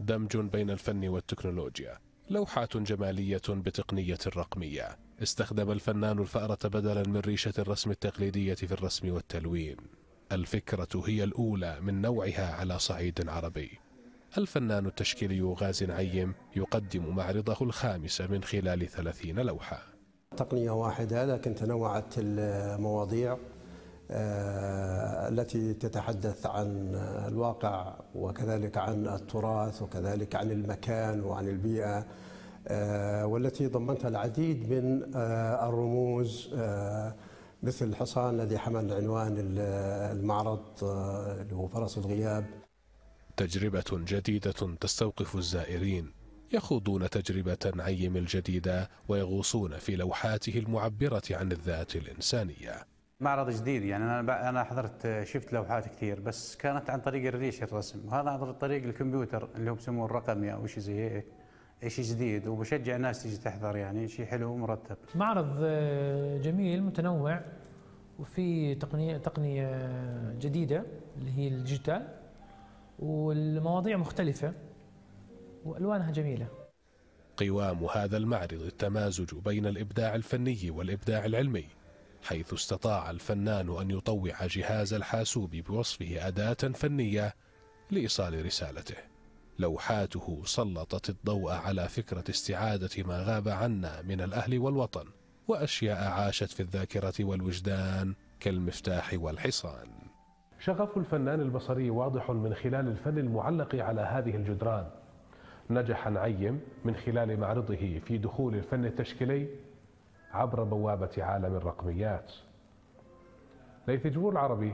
دمج بين الفن والتكنولوجيا لوحات جمالية بتقنية رقمية استخدم الفنان الفأرة بدلا من ريشة الرسم التقليدية في الرسم والتلوين الفكرة هي الأولى من نوعها على صعيد عربي الفنان التشكيلي غازي عيم يقدم معرضه الخامس من خلال ثلاثين لوحة تقنية واحدة لكن تنوعت المواضيع آه، التي تتحدث عن الواقع وكذلك عن التراث وكذلك عن المكان وعن البيئة آه، والتي ضمنتها العديد من آه، الرموز مثل الحصان الذي حمل عنوان المعرض اللي هو فرس الغياب تجربة جديدة تستوقف الزائرين يخوضون تجربة عيم الجديدة ويغوصون في لوحاته المعبرة عن الذات الإنسانية معرض جديد يعني انا انا حضرت شفت لوحات كثير بس كانت عن طريق الريش الرسم وهذا عن طريق الكمبيوتر اللي هو بسموه الرقمي او شيء زي هيك شيء جديد وبشجع الناس تيجي تحضر يعني شيء حلو ومرتب معرض آه، جميل متنوع وفي تقنيه تقنيه جديده اللي هي الديجيتال والمواضيع مختلفه والوانها جميله قوام هذا المعرض التمازج بين الابداع الفني والابداع العلمي حيث استطاع الفنان أن يطوع جهاز الحاسوب بوصفه أداة فنية لإيصال رسالته لوحاته سلطت الضوء على فكرة استعادة ما غاب عنا من الأهل والوطن وأشياء عاشت في الذاكرة والوجدان كالمفتاح والحصان شغف الفنان البصري واضح من خلال الفن المعلق على هذه الجدران نجح نعيم من خلال معرضه في دخول الفن التشكيلي عبر بوابة عالم الرقميات جبور العربي